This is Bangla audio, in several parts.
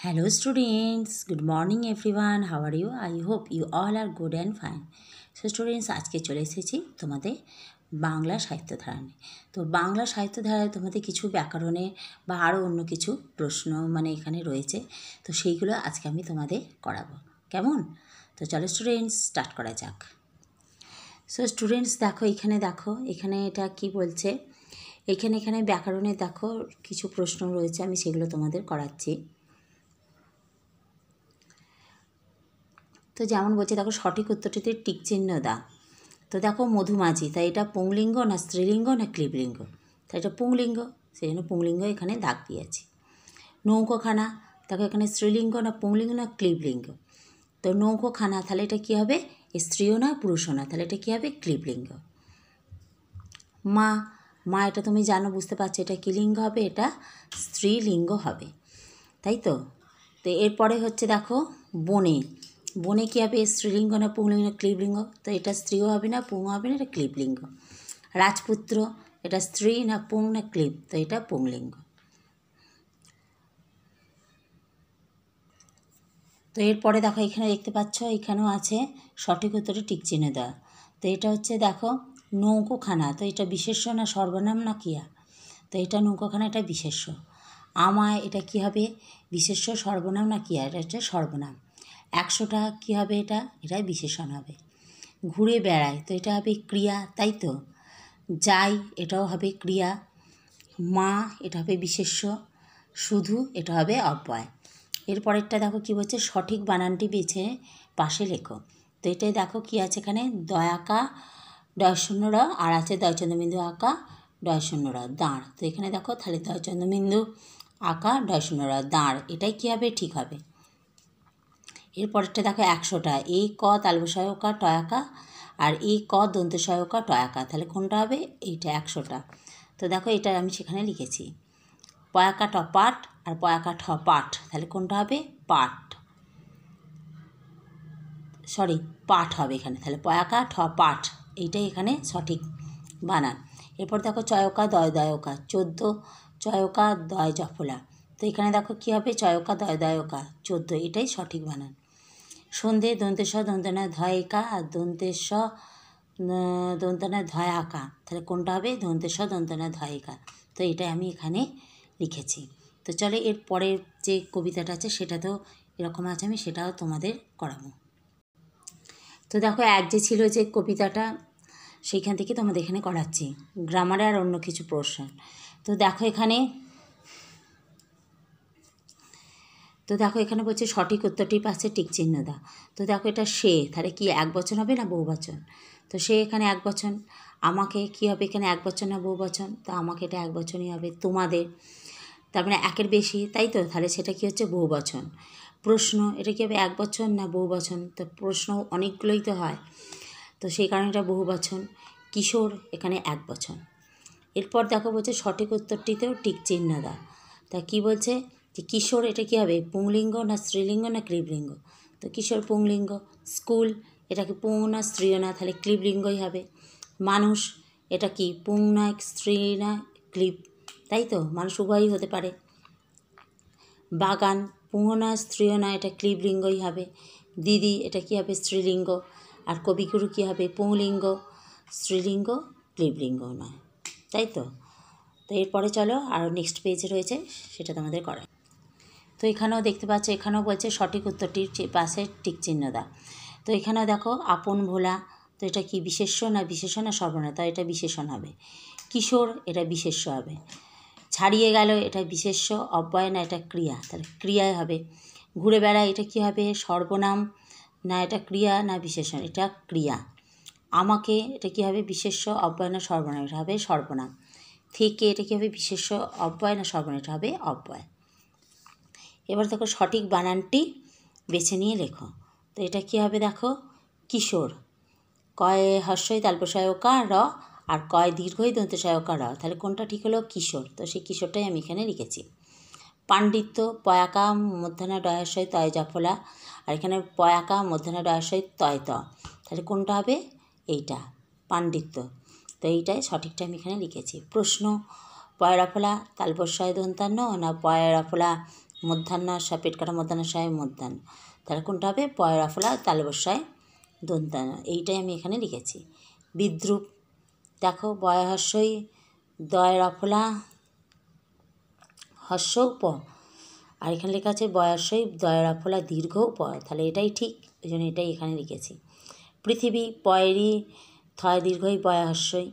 Hello students good morning everyone, how are you? I hope you all are good and fine. So students, আজকে চলে এসেছি তোমাদের বাংলা সাহিত্যধারা নিয়ে তো বাংলা সাহিত্যধারায় তোমাদের কিছু ব্যাকরণে বা আরও অন্য কিছু প্রশ্ন মানে এখানে রয়েছে তো সেইগুলো আজকে আমি তোমাদের করাবো কেমন তো চলো স্টুডেন্টস স্টার্ট করা যাক সো স্টুডেন্টস দেখো এখানে দেখো এখানে এটা কি বলছে এখানে এখানে ব্যাকরণে দেখো কিছু প্রশ্ন রয়েছে আমি সেগুলো তোমাদের করাচ্ছি তো যেমন বলছে দেখো সঠিক উত্তরটিতে টিক চিহ্ন দা তো দেখো মধুমাছি তাই এটা পুংলিঙ্গ না স্ত্রীলিঙ্গ না ক্লিবলিঙ্গ তাই এটা পুংলিঙ্গ সেই জন্য পুংলিঙ্গ এখানে দাগ দিয়েছি নৌকোখানা দেখো এখানে স্ত্রীলিঙ্গ না পুংলিঙ্গ না ক্লিবলিঙ্গ তো নৌকোখানা তাহলে এটা কী হবে স্ত্রীও না পুরুষও না তাহলে এটা কী হবে ক্লিবলিঙ্গ মা মা এটা তুমি জানো বুঝতে পারছো এটা কী লিঙ্গ হবে এটা স্ত্রীলিঙ্গ হবে তাই তো তো এরপরে হচ্ছে দেখো বনে বনে কী হবে স্ত্রীলিঙ্গ না পুংলিঙ্গ না ক্লিবলিঙ্গ তো এটা স্ত্রীও হবে না পুং হবে না এটা ক্লিবলিঙ্গ রাজপুত্র এটা স্ত্রী না পুং না ক্লিব তো এটা পুংলিঙ্গ তো এরপরে দেখো এখানে দেখতে পাচ্ছ এখানেও আছে সঠিক উত্তরে টিক চিনে দেওয়া তো এটা হচ্ছে দেখো নৌকোখানা তো এটা বিশেষ্য না সর্বনাম না কিয়া তো এটা নৌকোখানা এটা বিশেষ্য আমায় এটা কি হবে বিশেষ্য সর্বনাম না কিয়া এটা হচ্ছে সর্বনাম একশো টাকা কী হবে এটা এটাই বিশেষণ হবে ঘুরে বেড়ায় তো এটা হবে ক্রিয়া তাই তো যাই এটাও হবে ক্রিয়া মা এটা হবে বিশেষ্য শুধু এটা হবে অব্যয় এরপরেরটা দেখো কী বলছে সঠিক বানানটি বেছে পাশে লেখো তো এটাই দেখো কী আছে এখানে দয়াকা ডয় র আর আছে দয়চন্দ্রবিন্দু আঁকা ডয় র দাঁড় তো এখানে দেখো তাহলে দয়চন্দ্রবিন্দু আঁকা ডয় র দাঁড় এটাই কী হবে ঠিক হবে এরপরেরটা দেখো একশোটা এই ক কা টয়াকা আর এই ক কা টয়াকা তাহলে কোনটা হবে এইটা একশোটা তো দেখো এটা আমি সেখানে লিখেছি পয়াকা ট পাট আর পয়াকা ঠ পাট তাহলে কোনটা হবে পাট সরি পাট হবে এখানে তাহলে পয়াকা ঠ পাট এইটাই এখানে সঠিক বানান এরপর দেখো চয়কা দয় দয়কা চোদ্দ চয়কা দয় জফলা তো এখানে দেখো কী হবে চয়কা দয় দয়কা চোদ্দ এটাই সঠিক বানান সন্ধে দন্তে স দন্তনা ধয় আর দন্তে স দন্তনা ধয় আঁকা তাহলে কোনটা হবে দন্তে স দন্তনা ধয় কা তো এটা আমি এখানে লিখেছি তো চলে এর পরের যে কবিতাটা আছে সেটা তো এরকম আছে আমি সেটাও তোমাদের করাবো তো দেখো এক যে ছিল যে কবিতাটা সেইখান থেকে তোমাদের এখানে করাচ্ছি গ্রামারে আর অন্য কিছু প্রশ্ন তো দেখো এখানে তো দেখো এখানে বলছে সঠিক উত্তরটির পাশে টিক চিহ্ন দা তো দেখো এটা সে তাহলে কি এক বচন হবে না বহু বচন তো সে এখানে এক বচন আমাকে কি হবে এখানে এক বচন না বহু বচন তো আমাকে এটা এক বচনই হবে তোমাদের তার মানে একের বেশি তাই তো তাহলে সেটা কি হচ্ছে বহু বচন প্রশ্ন এটা কি হবে এক বচন না বহু বচন তো প্রশ্ন অনেকগুলোই তো হয় তো সেই কারণে এটা বহু বচন কিশোর এখানে এক বচন এরপর দেখো বলছে সঠিক উত্তরটিতেও টিক চিহ্ন দা তা কি বলছে যে কিশোর এটা কী হবে পুংলিঙ্গ না স্ত্রীলিঙ্গ না ক্লিবলিঙ্গ তো কিশোর পুংলিঙ্গ স্কুল এটাকে পুং না স্ত্রীও না তাহলে ক্লিবলিঙ্গই হবে মানুষ এটা কি পুং না স্ত্রী না ক্লিব তাই তো মানুষ উভয়ই হতে পারে বাগান পুং না স্ত্রীয় না এটা ক্লিবলিঙ্গই হবে দিদি এটা কী হবে স্ত্রীলিঙ্গ আর কবিগুরু কী হবে পুংলিঙ্গ স্ত্রীলিঙ্গ ক্লিবলিঙ্গ নয় তাই তো তো এরপরে চলো আরও নেক্সট পেজে রয়েছে সেটা তোমাদের করা তো এখানেও দেখতে পাচ্ছ এখানেও বলছে সঠিক উত্তরটির পাশে টিক চিহ্ন তো এখানেও দেখো আপন ভোলা তো এটা কি বিশেষ্য না বিশেষ না সর্বনা তাই এটা বিশেষণ হবে কিশোর এটা বিশেষ্য হবে ছাড়িয়ে গেল এটা বিশেষ্য অব্যয় না এটা ক্রিয়া তাহলে ক্রিয়ায় হবে ঘুরে বেড়ায় এটা কি হবে সর্বনাম না এটা ক্রিয়া না বিশেষণ এটা ক্রিয়া আমাকে এটা কি হবে বিশেষ্য অব্যয় না সর্বনাম এটা হবে সর্বনাম থেকে এটা কি হবে বিশেষ্য অব্যয় না সর্বনাম এটা হবে অব্যয় এবার দেখো সঠিক বানানটি বেছে নিয়ে লেখো তো এটা কী হবে দেখো কিশোর কয় হর্ষই তালপ সহায়কা র আর কয় দীর্ঘই দন্ত সহায়কা র তাহলে কোনটা ঠিক হলো কিশোর তো সেই কিশোরটাই আমি এখানে লিখেছি পাণ্ডিত্য পয়াকা মধ্যাহ্ন ডয়াশয় তয় জাফলা আর এখানে পয়াকা মধ্যনা ডয়াশয় তয় ত তাহলে কোনটা হবে এইটা পাণ্ডিত্য তো এইটাই সঠিকটা আমি এখানে লিখেছি প্রশ্ন পয়রাফলা তালপসায় দন্তান্ন না পয়রাফলা মধ্যাহ্ন স পেট কাটা মধ্যাহ্ন সাহেব মধ্যাহ্ন তাহলে কোনটা হবে পয়রা ফোলা তালবসায় দন্তান এইটাই আমি এখানে লিখেছি বিদ্রুপ দেখো বয়হস্যই দয় রফলা হস্য প আর এখানে লেখা আছে বয়সই দয়রাফলা দীর্ঘ প তাহলে এটাই ঠিক ওই জন্য এটাই এখানে লিখেছি পৃথিবী পয়রি থয় দীর্ঘই বয়হস্যই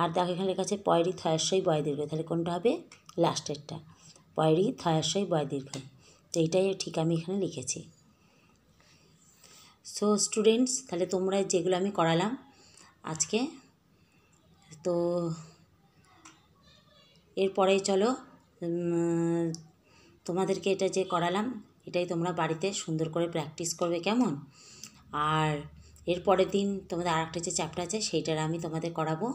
আর দেখো এখানে লেখা আছে পয়রি থয়স্যই বয় দীর্ঘ তাহলে কোনটা হবে লাস্টেরটা পয়রি থায়াশয় বয় দীর্ঘ তো এইটাই ঠিক আমি এখানে লিখেছি সো স্টুডেন্টস তাহলে তোমরা যেগুলো আমি করালাম আজকে তো এরপরে চলো তোমাদেরকে এটা যে করালাম এটাই তোমরা বাড়িতে সুন্দর করে প্র্যাকটিস করবে কেমন আর এরপরের দিন তোমাদের আর একটা যে চ্যাপ্টার আছে সেইটার আমি তোমাদের করাবো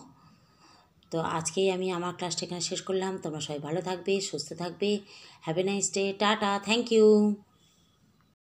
তো আজকেই আমি আমার ক্লাসটা এখানে শেষ করলাম তোমরা সবাই ভালো থাকবে সুস্থ থাকবে have a nice day tata thank you